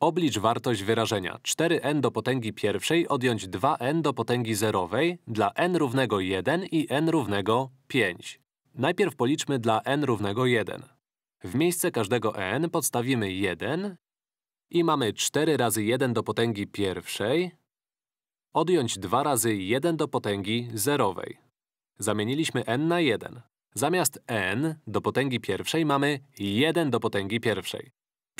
Oblicz wartość wyrażenia 4n do potęgi pierwszej odjąć 2n do potęgi zerowej dla n równego 1 i n równego 5. Najpierw policzmy dla n równego 1. W miejsce każdego n podstawimy 1 i mamy 4 razy 1 do potęgi pierwszej odjąć 2 razy 1 do potęgi zerowej. Zamieniliśmy n na 1. Zamiast n do potęgi pierwszej mamy 1 do potęgi pierwszej.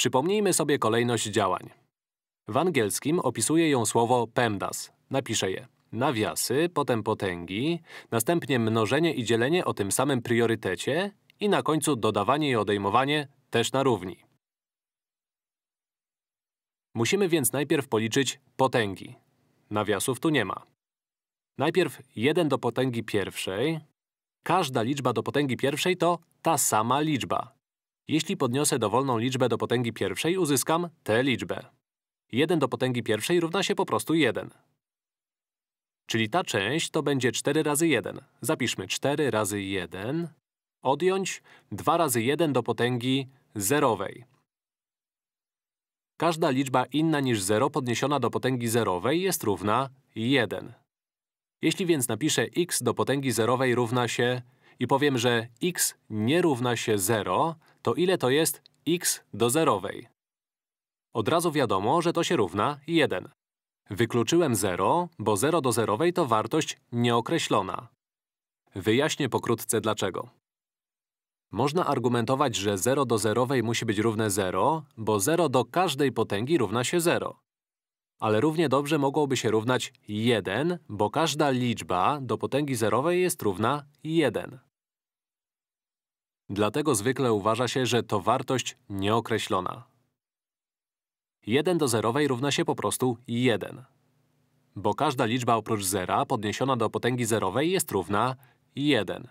Przypomnijmy sobie kolejność działań. W angielskim opisuje ją słowo PEMDAS. Napiszę je. Nawiasy, potem potęgi, następnie mnożenie i dzielenie o tym samym priorytecie i na końcu dodawanie i odejmowanie też na równi. Musimy więc najpierw policzyć potęgi. Nawiasów tu nie ma. Najpierw 1 do potęgi pierwszej. Każda liczba do potęgi pierwszej to ta sama liczba. Jeśli podniosę dowolną liczbę do potęgi pierwszej, uzyskam tę liczbę. 1 do potęgi pierwszej równa się po prostu 1. Czyli ta część to będzie 4 razy 1. Zapiszmy 4 razy 1, odjąć 2 razy 1 do potęgi zerowej. Każda liczba inna niż 0 podniesiona do potęgi zerowej jest równa 1. Jeśli więc napiszę x do potęgi zerowej równa się i powiem, że x nie równa się 0, to ile to jest x do zerowej? Od razu wiadomo, że to się równa 1. Wykluczyłem 0, bo 0 do zerowej to wartość nieokreślona. Wyjaśnię pokrótce dlaczego. Można argumentować, że 0 do zerowej musi być równe 0, bo 0 do każdej potęgi równa się 0. Ale równie dobrze mogłoby się równać 1, bo każda liczba do potęgi zerowej jest równa 1. Dlatego zwykle uważa się, że to wartość nieokreślona. 1 do zerowej równa się po prostu 1. Bo każda liczba oprócz zera podniesiona do potęgi zerowej jest równa 1.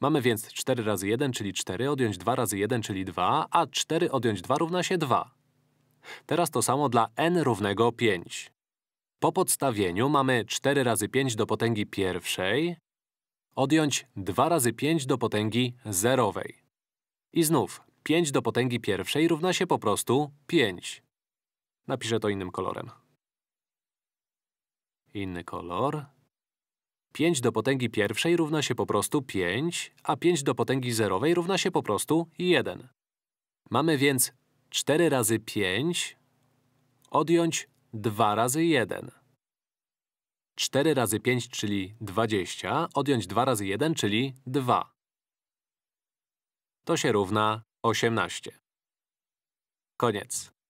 Mamy więc 4 razy 1, czyli 4, odjąć 2 razy 1, czyli 2, a 4 odjąć 2 równa się 2. Teraz to samo dla n równego 5. Po podstawieniu mamy 4 razy 5 do potęgi pierwszej, odjąć 2 razy 5 do potęgi zerowej. I znów 5 do potęgi pierwszej równa się po prostu 5. Napiszę to innym kolorem. Inny kolor. 5 do potęgi pierwszej równa się po prostu 5, a 5 do potęgi zerowej równa się po prostu 1. Mamy więc 4 razy 5 odjąć 2 razy 1. 4 razy 5, czyli 20, odjąć 2 razy 1, czyli 2. To się równa 18. Koniec.